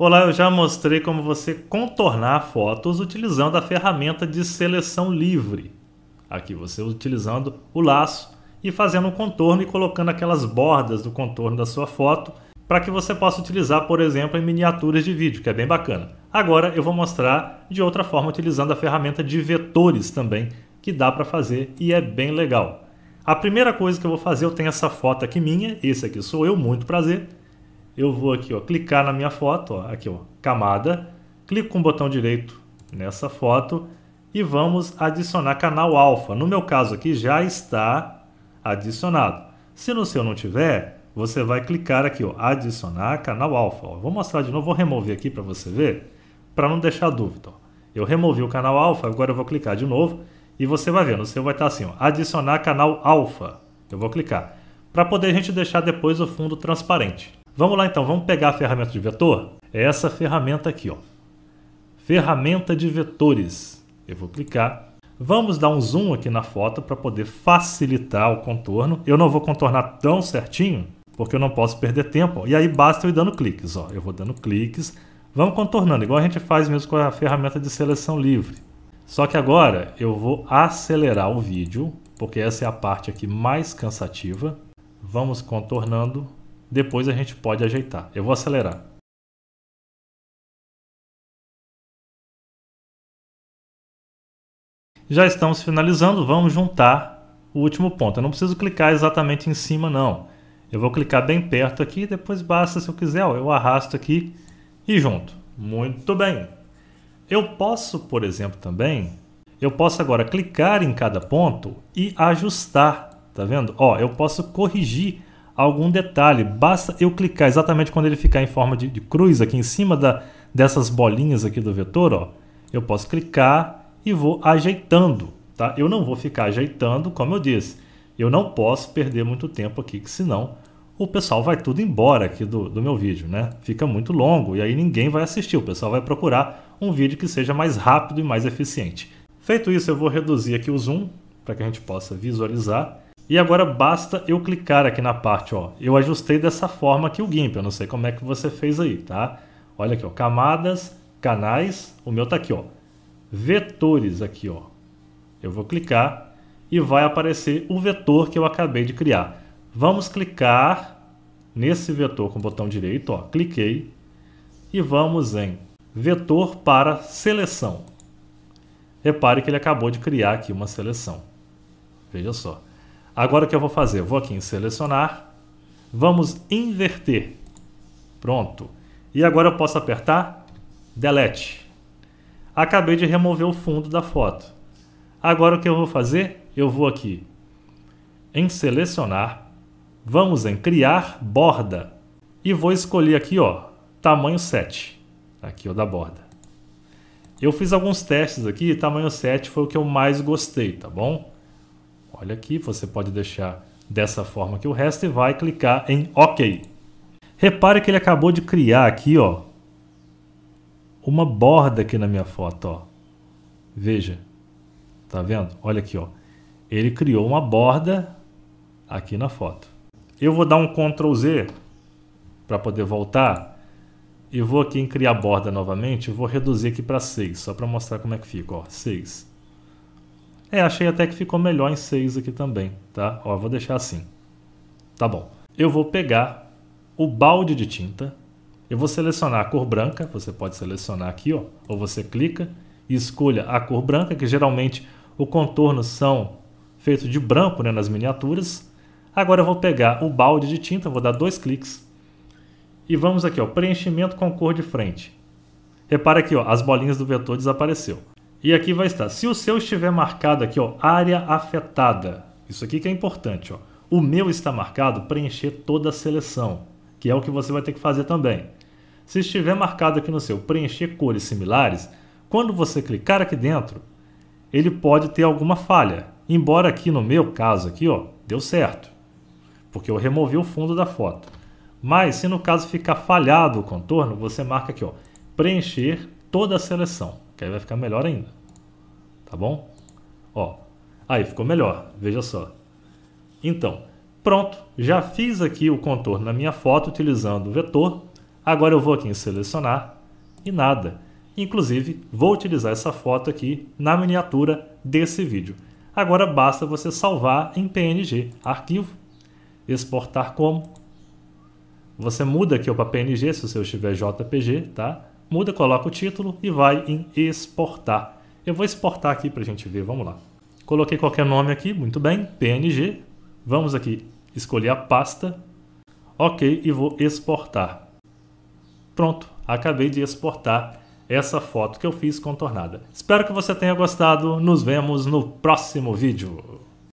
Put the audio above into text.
Olá, eu já mostrei como você contornar fotos utilizando a ferramenta de seleção livre. Aqui você utilizando o laço e fazendo um contorno e colocando aquelas bordas do contorno da sua foto para que você possa utilizar, por exemplo, em miniaturas de vídeo, que é bem bacana. Agora eu vou mostrar de outra forma utilizando a ferramenta de vetores também, que dá para fazer e é bem legal. A primeira coisa que eu vou fazer, eu tenho essa foto aqui minha, esse aqui sou eu, muito prazer eu vou aqui, ó, clicar na minha foto, ó, aqui, ó, camada, clico com o botão direito nessa foto e vamos adicionar canal alfa. No meu caso aqui já está adicionado. Se no seu não tiver, você vai clicar aqui, ó, adicionar canal alfa. Vou mostrar de novo, vou remover aqui para você ver, para não deixar dúvida. Ó. Eu removi o canal alfa, agora eu vou clicar de novo e você vai ver, no seu vai estar tá assim, ó, adicionar canal alfa. Eu vou clicar para poder a gente deixar depois o fundo transparente. Vamos lá então, vamos pegar a ferramenta de vetor? É essa ferramenta aqui, ó. Ferramenta de vetores. Eu vou clicar. Vamos dar um zoom aqui na foto para poder facilitar o contorno. Eu não vou contornar tão certinho, porque eu não posso perder tempo. E aí basta eu ir dando cliques, ó. Eu vou dando cliques. Vamos contornando, igual a gente faz mesmo com a ferramenta de seleção livre. Só que agora eu vou acelerar o vídeo, porque essa é a parte aqui mais cansativa. Vamos contornando depois a gente pode ajeitar. Eu vou acelerar. Já estamos finalizando, vamos juntar o último ponto. Eu não preciso clicar exatamente em cima não. Eu vou clicar bem perto aqui, depois basta se eu quiser, eu arrasto aqui e junto. Muito bem. Eu posso, por exemplo, também, eu posso agora clicar em cada ponto e ajustar, tá vendo? Ó, eu posso corrigir algum detalhe. Basta eu clicar exatamente quando ele ficar em forma de, de cruz aqui em cima da, dessas bolinhas aqui do vetor, ó. Eu posso clicar e vou ajeitando, tá? Eu não vou ficar ajeitando, como eu disse. Eu não posso perder muito tempo aqui, que senão o pessoal vai tudo embora aqui do, do meu vídeo, né? Fica muito longo e aí ninguém vai assistir. O pessoal vai procurar um vídeo que seja mais rápido e mais eficiente. Feito isso, eu vou reduzir aqui o zoom para que a gente possa visualizar. E agora basta eu clicar aqui na parte, ó. Eu ajustei dessa forma aqui o GIMP, eu não sei como é que você fez aí, tá? Olha aqui, ó, camadas, canais, o meu tá aqui, ó. Vetores aqui, ó. Eu vou clicar e vai aparecer o vetor que eu acabei de criar. Vamos clicar nesse vetor com o botão direito, ó, cliquei e vamos em vetor para seleção. Repare que ele acabou de criar aqui uma seleção. Veja só. Agora o que eu vou fazer? Eu vou aqui em selecionar, vamos inverter. Pronto. E agora eu posso apertar delete. Acabei de remover o fundo da foto. Agora o que eu vou fazer? Eu vou aqui em selecionar, vamos em criar borda e vou escolher aqui, ó, tamanho 7. Aqui o da borda. Eu fiz alguns testes aqui, tamanho 7 foi o que eu mais gostei, tá bom? Olha aqui, você pode deixar dessa forma que o resto e vai clicar em OK. Repare que ele acabou de criar aqui, ó, uma borda aqui na minha foto, ó. Veja. Tá vendo? Olha aqui, ó. Ele criou uma borda aqui na foto. Eu vou dar um Ctrl Z para poder voltar e vou aqui em criar borda novamente, vou reduzir aqui para 6, só para mostrar como é que fica, ó, 6. É, achei até que ficou melhor em 6 aqui também, tá? Ó, vou deixar assim. Tá bom. Eu vou pegar o balde de tinta. Eu vou selecionar a cor branca. Você pode selecionar aqui, ó. Ou você clica e escolha a cor branca, que geralmente o contorno são feitos de branco né, nas miniaturas. Agora eu vou pegar o balde de tinta, vou dar dois cliques. E vamos aqui, ó, preenchimento com cor de frente. Repara aqui, ó, as bolinhas do vetor desapareceu. E aqui vai estar. Se o seu estiver marcado aqui, ó, área afetada. Isso aqui que é importante, ó. O meu está marcado, preencher toda a seleção, que é o que você vai ter que fazer também. Se estiver marcado aqui no seu preencher cores similares, quando você clicar aqui dentro, ele pode ter alguma falha. Embora aqui no meu caso aqui, ó, deu certo, porque eu removi o fundo da foto. Mas se no caso ficar falhado o contorno, você marca aqui, ó, preencher toda a seleção. Que aí vai ficar melhor ainda. Tá bom? Ó, aí ficou melhor, veja só. Então, pronto, já fiz aqui o contorno na minha foto utilizando o vetor. Agora eu vou aqui em selecionar e nada. Inclusive, vou utilizar essa foto aqui na miniatura desse vídeo. Agora basta você salvar em PNG, arquivo, exportar como. Você muda aqui para PNG se o seu estiver JPG, tá? muda, coloca o título e vai em exportar. Eu vou exportar aqui para a gente ver, vamos lá. Coloquei qualquer nome aqui, muito bem, PNG. Vamos aqui escolher a pasta, ok, e vou exportar. Pronto, acabei de exportar essa foto que eu fiz contornada. Espero que você tenha gostado, nos vemos no próximo vídeo.